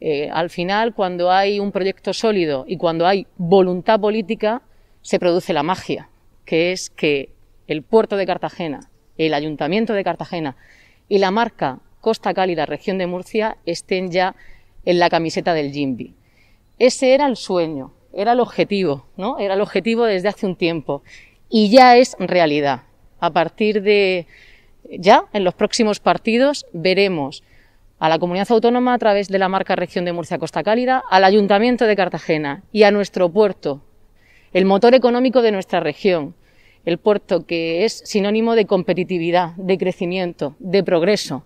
Eh, al final, cuando hay un proyecto sólido y cuando hay voluntad política, se produce la magia, que es que el puerto de Cartagena, el ayuntamiento de Cartagena y la marca Costa Cálida, región de Murcia, estén ya en la camiseta del Jimbi. Ese era el sueño, era el objetivo, ¿no? Era el objetivo desde hace un tiempo y ya es realidad. A partir de ya, en los próximos partidos, veremos a la comunidad autónoma a través de la marca Región de Murcia Costa Cálida, al Ayuntamiento de Cartagena y a nuestro puerto, el motor económico de nuestra región, el puerto que es sinónimo de competitividad, de crecimiento, de progreso,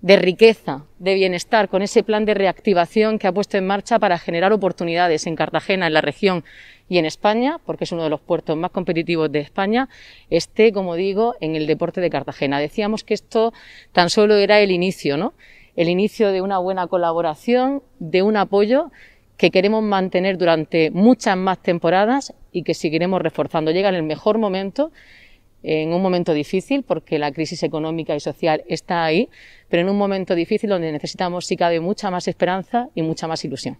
de riqueza, de bienestar, con ese plan de reactivación que ha puesto en marcha para generar oportunidades en Cartagena, en la región y en España, porque es uno de los puertos más competitivos de España, esté, como digo, en el deporte de Cartagena. Decíamos que esto tan solo era el inicio, ¿no? el inicio de una buena colaboración, de un apoyo que queremos mantener durante muchas más temporadas y que seguiremos reforzando. Llega en el mejor momento, en un momento difícil, porque la crisis económica y social está ahí, pero en un momento difícil donde necesitamos, si cabe, mucha más esperanza y mucha más ilusión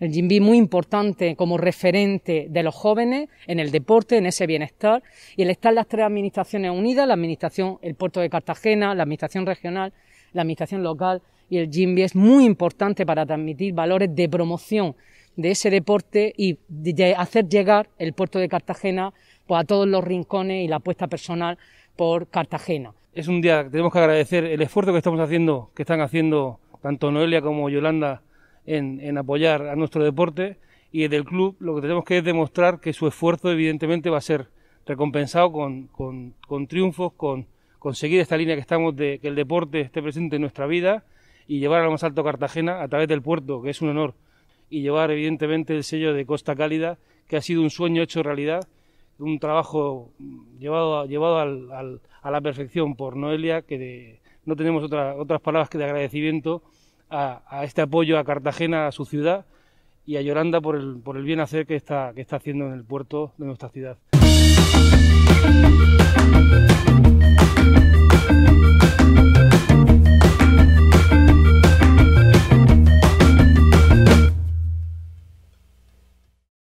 el es muy importante como referente de los jóvenes en el deporte, en ese bienestar, y el estar las tres administraciones unidas, la administración, el puerto de Cartagena, la administración regional, la administración local y el Jimbi es muy importante para transmitir valores de promoción de ese deporte y hacer llegar el puerto de Cartagena pues, a todos los rincones y la apuesta personal por Cartagena. Es un día que tenemos que agradecer el esfuerzo que estamos haciendo, que están haciendo tanto Noelia como Yolanda en, apoyar a nuestro deporte y del club lo que tenemos que es demostrar que su esfuerzo evidentemente va a ser recompensado con, triunfos, con conseguir esta línea que estamos de que el deporte esté presente en nuestra vida y llevar a lo más alto Cartagena a través del puerto, que es un honor, y llevar evidentemente el sello de Costa Cálida, que ha sido un sueño hecho realidad, un trabajo llevado, llevado a la perfección por Noelia, que no tenemos otras palabras que de agradecimiento a, este apoyo a Cartagena, a su ciudad, y a Yolanda por el, por el bien hacer que está, que está haciendo en el puerto de nuestra ciudad.